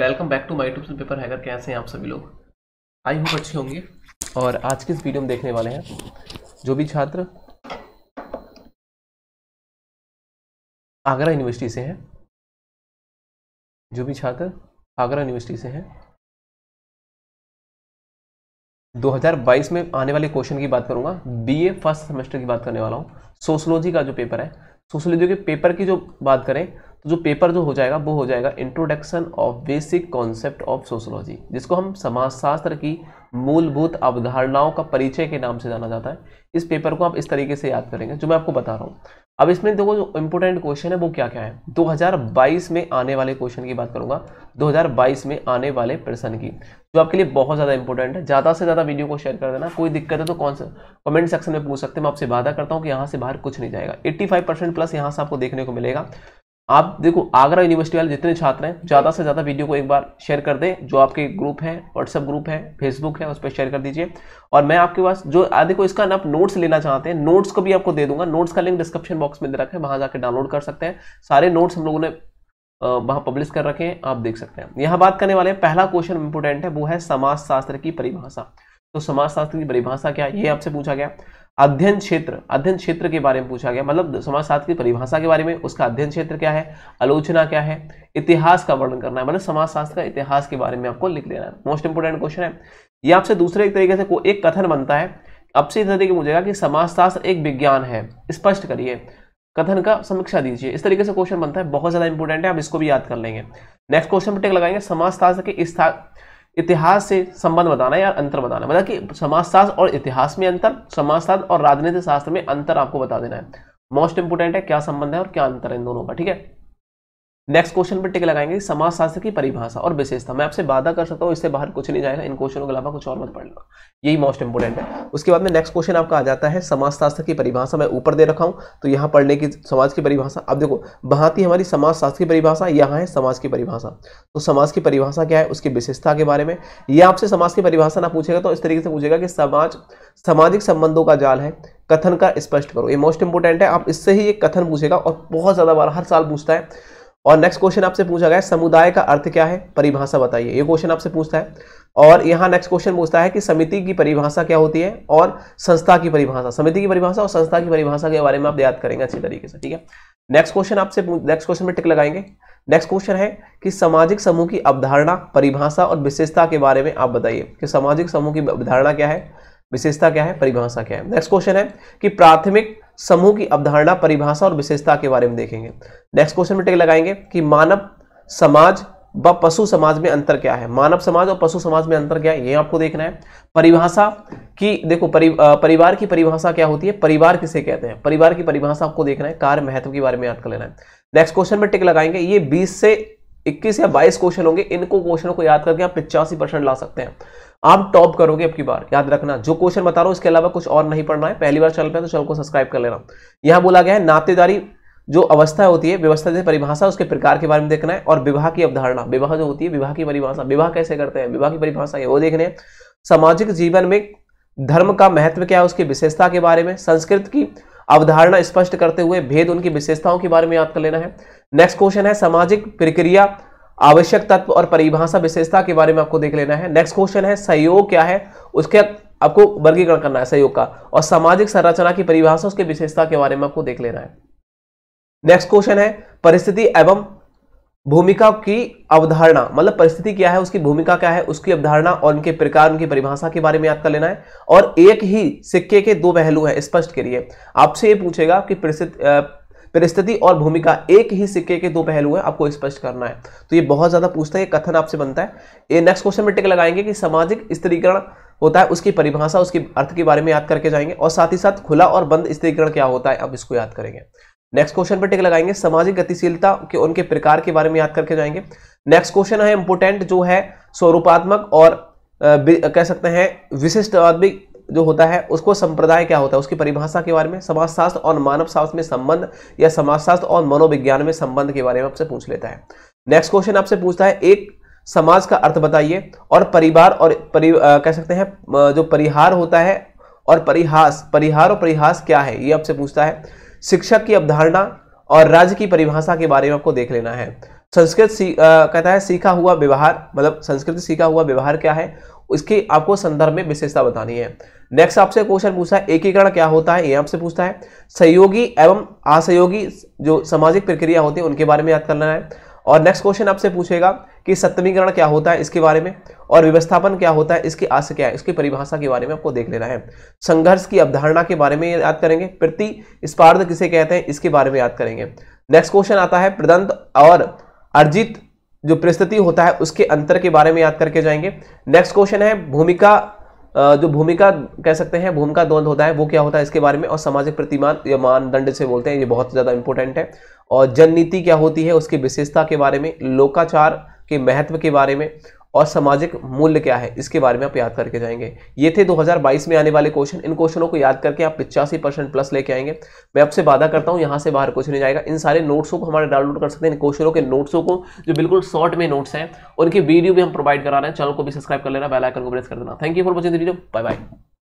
welcome back to my YouTube paper हैगर कैसे हैं आप सभी लोग आई होप अच्छे होंगे और आज के इस वीडियो में देखने वाले हैं जो भी छात्र आगरा यूनिवर्सिटी से हैं जो भी छात्र आगरा यूनिवर्सिटी से हैं 2022 में आने वाले क्वेश्चन की बात करूंगा बीए फर्स्ट सेमेस्टर की बात करने वाला हूँ सोशोलॉजी का जो पेपर है सोशोलॉजी के पेपर की जो बात करें जो पेपर जो हो जाएगा वो हो जाएगा introduction of basic concept of sociology जिसको हम समाजशास्त्र की मूलभूत अवधारणाओं का परिचय के नाम से जाना जाता है इस पेपर को आप इस तरीके से याद करेंगे जो मैं आपको बता रहा हूँ अब इसमें देखो जो इम्पोर्टेंट क्वेश्चन है वो क्या क्या है 2022 में आने वाले क्वेश्चन की बात करूंगा 2022 में आने वाले प्रश्न की जो आपके लिए बहुत ज़्यादा इंपॉर्टेंट है ज़्यादा से ज़्यादा वीडियो को शेयर कर देना कोई दिक्कत है तो कौन सा कमेंट सेक्शन में पूछ सकते हैं मैं आपसे वादा करता हूँ कि यहाँ से बाहर कुछ नहीं जाएगा एट्टी प्लस यहाँ से आपको देखने को मिलेगा आप देखो आगरा यूनिवर्सिटी वाले जितने छात्र हैं ज़्यादा से ज़्यादा वीडियो को एक बार शेयर कर दें जो आपके ग्रुप है व्हाट्सअप ग्रुप है फेसबुक है उस पर शेयर कर दीजिए और मैं आपके पास जो देखो इसका आप नोट्स लेना चाहते हैं नोट्स को भी आपको दे दूंगा नोट्स का लिंक डिस्क्रिप्शन बॉक्स में दे रखा है वहाँ जाकर डाउनलोड कर सकते हैं सारे नोट्स हम लोगों ने वहाँ पब्लिश कर रखे हैं आप देख सकते हैं यहाँ बात करने वाले पहला क्वेश्चन इंपोर्टेंट है वो है समाजशास्त्र की परिभाषा तो समाजशास्त्र की परिभाषा क्या ये आपसे पूछा गया अध्ययन क्षेत्र अध्ययन क्षेत्र के बारे में पूछा गया मतलब समाजशास्त्र की परिभाषा के बारे में उसका अध्ययन क्षेत्र क्या है आलोचना क्या है इतिहास का वर्णन करना है मतलब समाजशास्त्र का इतिहास के बारे में आपको लिख लेना है मोस्ट इंपोर्टेंट क्वेश्चन है ये आपसे दूसरे एक तरीके से एक कथन बनता है आपसे इस तरीके पूछेगा कि समाजशास्त्र एक विज्ञान है स्पष्ट करिए कथन का समीक्षा दीजिए इस तरीके से क्वेश्चन बनता है बहुत ज़्यादा इंपोर्टेंट है आप इसको भी याद कर लेंगे नेक्स्ट क्वेश्चन पर टेक लगाएंगे समाजशास्त्र के इतिहास से संबंध बताना या अंतर बताना मतलब कि समाजशास्त्र और इतिहास में अंतर समाजशास्त्र और राजनीति शास्त्र में अंतर आपको बता देना है मोस्ट इंपोर्टेंट है क्या संबंध है और क्या अंतर है इन दोनों का ठीक है नेक्स्ट क्वेश्चन पर टिक लगाएंगे समाजशास्त्र की परिभाषा और विशेषता मैं आपसे वादा कर सकता हूँ इससे बाहर कुछ नहीं जाएगा इन क्वेश्चनों के अलावा कुछ और मत पढ़ लो यही मोस्ट इंपोर्टेंट है उसके बाद में नेक्स्ट क्वेश्चन आपका आ जाता है समाजशास्त्र की परिभाषा मैं ऊपर दे रखा हूँ तो यहाँ पढ़ने की समाज की परिभाषा अब देखो वहाँ हमारी समाजशास्त्र की परिभाषा यहाँ है समाज की परिभाषा तो समाज की परिभाषा क्या है उसकी विशेषता के बारे में यह आपसे समाज की परिभाषा ना पूछेगा तो इस तरीके से पूछेगा कि समाज सामाजिक संबंधों का जाल है कथन का स्पष्ट करो ये मोस्ट इंपोर्टेंट है आप इससे ही ये कथन पूछेगा और बहुत ज़्यादा बार हर साल पूछता है और नेक्स्ट क्वेश्चन आपसे पूछा गया समुदाय का अर्थ क्या है परिभाषा बताइए ये क्वेश्चन आपसे पूछता है और यहाँ नेक्स्ट क्वेश्चन पूछता है कि समिति की परिभाषा क्या होती है और संस्था की परिभाषा समिति की परिभाषा और संस्था की परिभाषा के बारे में आप याद करेंगे अच्छी तरीके से ठीक है नेक्स्ट क्वेश्चन आपसे नेक्स्ट क्वेश्चन में टिक लगाएंगे नेक्स्ट क्वेश्चन है कि सामाजिक समूह की अवधारणा परिभाषा और विशेषता के बारे में आप बताइए कि सामाजिक समूह की अवधारणा क्या है विशेषता क्या है परिभाषा क्या है नेक्स्ट क्वेश्चन है कि प्राथमिक समूह की अवधारणा परिभाषा और विशेषता के बारे में देखेंगे नेक्स्ट क्वेश्चन में टेक लगाएंगे कि मानव समाज व पशु समाज में अंतर क्या है मानव समाज और पशु समाज में अंतर क्या है ये आपको देखना है परिभाषा की देखो परि, परिवार की परिभाषा क्या होती है परिवार किसे कहते हैं परिवार की परिभाषा आपको देखना है कार्य महत्व के बारे में याद कर लेना है नेक्स्ट क्वेश्चन में टिक लगाएंगे ये 20 से इक्कीस या बाईस क्वेश्चन होंगे इनको क्वेश्चनों को याद करके आप पिचासी परसेंट ला सकते हैं आप टॉप करोगे आपकी बार याद रखना जो क्वेश्चन बता रहा हूँ इसके अलावा कुछ और नहीं पढ़ना है पहली बार चल पे तो चैनल को सब्सक्राइब कर लेना यहां बोला गया है नातेदारी जो अवस्था होती है व्यवस्था जैसे परिभाषा उसके प्रकार के बारे में देखना है और विवाह की अवधारणा विवाह जो होती है विवाह की परिभाषा विवाह कैसे करते हैं विवाह की परिभाषा है वो देखने सामाजिक जीवन में धर्म का महत्व क्या है उसकी विशेषता के बारे में संस्कृत की अवधारणा स्पष्ट करते हुए भेद उनकी विशेषताओं के बारे में याद कर लेना है नेक्स्ट क्वेश्चन है सामाजिक प्रक्रिया आवश्यक तत्व और परिभाषा विशेषता के बारे में आपको देख लेना है नेक्स्ट क्वेश्चन है सहयोग क्या है उसके आपको वर्गीकरण करना है सहयोग का और सामाजिक संरचना की परिभाषा उसके विशेषता के बारे में आपको देख लेना है नेक्स्ट क्वेश्चन है परिस्थिति एवं भूमिका की अवधारणा मतलब परिस्थिति क्या है उसकी भूमिका क्या है उसकी अवधारणा और उनके प्रकार उनकी परिभाषा के बारे में याद कर लेना है और एक ही सिक्के के दो पहलू हैं स्पष्ट के लिए आपसे ये पूछेगा कि परिस्थिति परिस्थिति और भूमिका एक ही सिक्के के दो पहलू हैं आपको स्पष्ट करना है तो ये बहुत ज़्यादा पूछता है ये कथन आपसे बनता है ये नेक्स्ट क्वेश्चन में टिक लगाएंगे कि सामाजिक स्त्रीकरण होता है उसकी परिभाषा उसके अर्थ के बारे में याद करके जाएंगे और साथ ही साथ खुला और बंद स्त्रीकरण क्या होता है आप इसको याद करेंगे नेक्स्ट क्वेश्चन पर टिक लगाएंगे सामाजिक गतिशीलता के उनके प्रकार के बारे में याद करके जाएंगे नेक्स्ट क्वेश्चन है इंपोर्टेंट जो है स्वरूपात्मक और कह सकते हैं विशिष्ट आदमी जो होता है उसको संप्रदाय क्या होता है उसकी परिभाषा के बारे में समाजशास्त्र और मानव शास्त्र में संबंध या समाजशास्त्र और मनोविज्ञान में संबंध के बारे में आपसे पूछ लेता है नेक्स्ट क्वेश्चन आपसे पूछता है एक समाज का अर्थ बताइए और परिवार और परि आ, कह सकते हैं जो परिहार होता है और परिहास परिहार और परिहास क्या है ये आपसे पूछता है शिक्षक की अवधारणा और राज्य की परिभाषा के बारे में आपको देख लेना है संस्कृत सी आ, कहता है सीखा हुआ व्यवहार मतलब संस्कृत सीखा हुआ व्यवहार क्या है उसकी आपको संदर्भ में विशेषता बतानी है नेक्स्ट आपसे क्वेश्चन पूछा है एकीकरण क्या होता है ये आपसे पूछता है सहयोगी एवं असहयोगी जो सामाजिक प्रक्रिया होती है उनके बारे में याद करना है और नेक्स्ट क्वेश्चन आपसे पूछेगा कि सप्तमीकरण क्या होता है इसके बारे में और व्यवस्थापन क्या होता है इसकी आश क्या है इसकी परिभाषा के बारे में आपको देख लेना है संघर्ष की अवधारणा के बारे में याद करेंगे प्रति स्पार्ध किसे कहते हैं इसके बारे में याद करेंगे नेक्स्ट क्वेश्चन आता है प्रदंत और अर्जित जो प्रस्तुति होता है उसके अंतर के बारे में याद करके जाएंगे नेक्स्ट क्वेश्चन है भूमिका जो भूमिका कह सकते हैं भूमिका द्वंद होता है वो क्या होता है इसके बारे में और सामाजिक प्रतिमान या मानदंड से बोलते हैं ये बहुत ज़्यादा इंपॉर्टेंट है और जननीति क्या होती है उसकी विशेषता के बारे में लोकाचार के महत्व के बारे में और सामाजिक मूल्य क्या है इसके बारे में आप याद करके जाएंगे ये थे 2022 में आने वाले क्वेश्चन इन क्वेश्चनों को याद करके आप पिचासी परसेंट प्लस लेके आएंगे मैं आपसे वादा करता हूँ यहाँ से बाहर कुछ नहीं जाएगा इन सारे नोट्सों को हमारे डाउनलोड कर सकते हैं इन क्वेश्चनों के नोट्सों को जो बिल्कुल शॉर्ट में नोट्स हैं उनकी वीडियो भी हम प्रोवाइड करा रहे हैं चैनल को भी सब्सक्राइब कर लेना बेलाइकन को प्रेस कर देना thank you for watching video bye bye